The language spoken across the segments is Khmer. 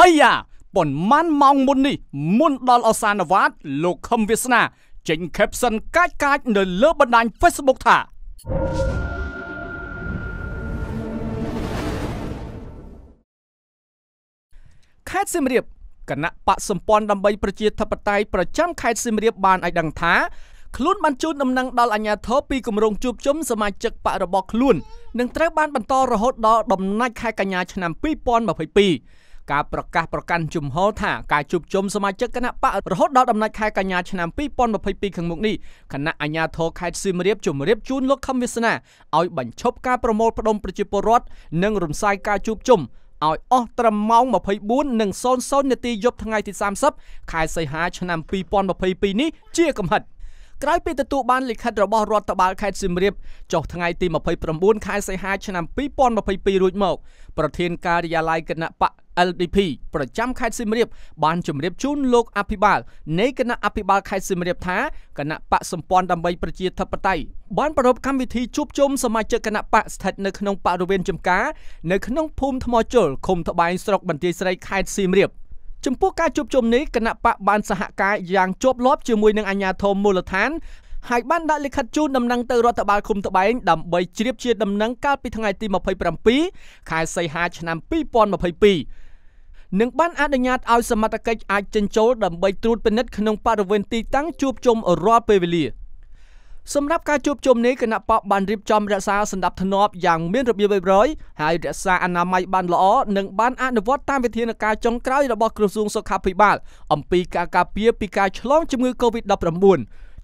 អាយ៉ាប៉ុន្មានម៉ោងមុននេះមុនដល់អសានវ៉ាតលោកខឹមវាសនាចេញ caption កាចកាចនៅលើបណ្ដាញ Facebook ថាខេត្តសៀមរាបគណៈបកសម្ព័ន្ធដើម្បីប្រជាធិបតេយ្យប្រចាំខេត្តសៀមរាបបានឲ្យដឹងថាខ្លួនបានជូនដំណឹងដល់អាជ្ញាធរពីគម្រោងជួបជុំសមាជិកបករបស់ខ្លួននឹងត្រូវបានបន្តរហូតដល់ដំណាច់ខែកញ្ញាឆ្នាំ2022ការប្រកាសប្រកាន់ជំហរថាការជួបជុំសមាជិកគណៈបករហូតដល់ដំណាច់ខែកញ្ញាឆ្នាំ2022ខាងមុខនេះគណៈអាជ្ញាធរខេត្តសៀមរាបជំរាបជូនលោកខំវាសនាឲ្យបញ្ឈប់ការប្រមូលផ្ដុំប្រជាពលរដ្ឋនិងរំសាយការជួបជុំឲ្យអស់ត្រឹមម៉ោង24:00នាទីយប់ថ្ងៃទី30ខែសីហាឆ្នាំ2022នេះជាកំហិត។ក្រោយពីទទួលបានលិខិតរបស់រដ្ឋបាលខេត្តសៀមរាបចុះថ្ងៃទី29ខែសីហាឆ្នាំ2022រួចមកប្រធានការិយាល័យគណៈបក LDP ប្រចាំខេត្តសៀមរាបបានជម្រាបជូនលោកអភិបាលនៃគណៈអភិបាលខេត្តសៀមរាបថាគណៈបកសម្ព័ន្ធដើម្បីប្រជាធិបតេយ្យបានប្រារព្ធកម្មវិធីជួបជុំសមាជិកគណៈបកស្ថិតនៅក្នុងបរិវេណចំការនៅក្នុងភូមិថ្មជលឃុំត្បែងស្រុកបន្ទាយស្រីខេត្តសៀមរាបចំពោះការជួបជុំនេះគណៈបកបានសហការយ៉ាងជាប់លាប់ជាមួយនឹងអាជ្ញាធរមូលដ្ឋានហើយបានដាក់លិខិតជូនដំណឹងទៅរដ្ឋបាលឃុំត្បែងដើម្បីជ្រាបជា ដំណឹងកាលពីថ្ងៃទី27ខែសីហាឆ្នាំ2022នឹងបានអនុញ្ញាតឲ្យសមត្ថកិច្ចអាចចិញ្ចូលដើម្បីត្រួតពិនិត្យក្នុងបរិវេណទីតាំងជួបជុំរាល់ពេលវេលា។សម្រាប់ការជួបជុំនេះគណៈបកបានរៀបចំរក្សាសន្តិភាពយ៉ាងមានរបៀបរៀបរយហើយរក្សាអនាម័យបានល្អនិងបានអនុវត្តតាមវិធានការចុងក្រោយរបស់ក្រសួងសុខាភិបាល អំពីការការពារពីការឆ្លងជំងឺ Covid-19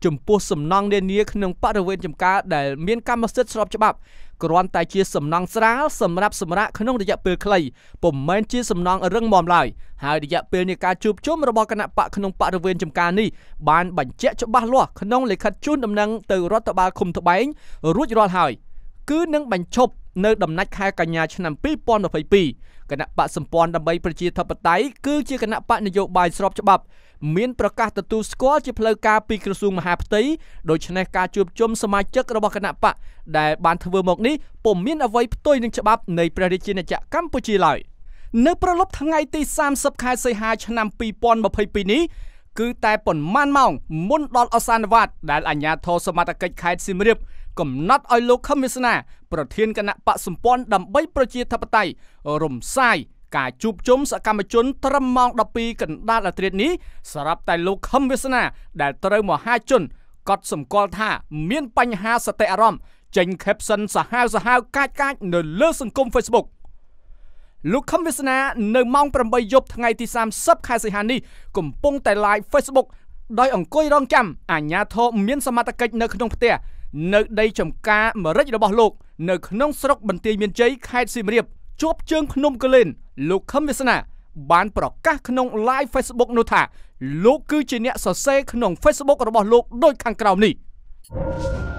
ចំពោះសំណង់នានាក្នុងបរិវេណចំការដែលមានកម្មសិទ្ធិស្របច្បាប់គ្រាន់តែ ជា សំណង់ស្រាលសម្រាប់សម្រាកក្នុង រយៈពេលខ្លីពុំមែនជា សំណង់រឹងមាំឡើយហើយរយៈពេលនៃការជួបជុំរបស់គណៈបកក្នុងបរិវេណចំការនេះបានបញ្ជាក់ច្បាស់លាស់ក្នុងលិខិតជូនដំណឹងទៅរដ្ឋបាលឃុំត្បែងរួចរាល់ហើយ គឺនឹងបញ្ឈប់នៅដំណាច់ខែកញ្ញាឆ្នាំ2022គណៈបកសម្ព័ន្ធដើម្បីប្រជាធិបតេយ្យគឺជាគណៈបកនយោបាយស្របច្បាប់មានប្រកាសទទួលស្គាល់ជាផ្លូវការពីក្រសួងមហាផ្ទៃដូច្នេះការជួបជុំសមាជិករបស់គណៈបកដែលបានធ្វើមកនេះពុំមានអ្វីផ្ទុយនឹងច្បាប់នៃព្រះរាជាណាចក្រកម្ពុជាឡើយនៅប្រឡប់ថ្ងៃទី30ខែសីហាឆ្នាំ2022នេះ គឺតែប៉ុន្មានម៉ោង មុនដល់អសានវត្តដែលអាជ្ញាធរសមត្ថកិច្ចខេត្តសៀមរាប កំណត់ឲ្យលោកខឹមវាសនាប្រធានគណៈបកសម្ព័ន្ធដើម្បីប្រជាធិបតេយ្យរំសាយការជួបជុំសកម្មជន ត្រឹមម៉ោង12កណ្ដាលរាត្រីនេះសម្រាប់តែលោកខឹមវាសនា ដែលត្រូវមហាជនកត់សម្គាល់ថា មានបញ្ហាសតិអារម្មណ៍ចេញ caption សាហាវសាហាវកាចកាចនៅលើសង្គម Facebook លោកខឹមវាសនា នៅម៉ោង8យប់ថ្ងៃទី30ខែសីហានេះកំពុងតែ live Facebook ដោយអង្គុយរងចាំអាញាធរមាន សមត្ថកិច្ចនៅក្នុងផ្ទះនៅដីចំការមរិចរបស់លោកនៅក្នុងស្រុកបន្ទាយមានជ័យខេត្តសៀមរាបជាប់ជើងភ្នំកលែនលោកខឹមវាសនាបានប្រកាសក្នុង live Facebook នោះថា លោកគឺជាអ្នកសរសេរក្នុង Facebook របស់លោកដូចខាងក្រោមនេះ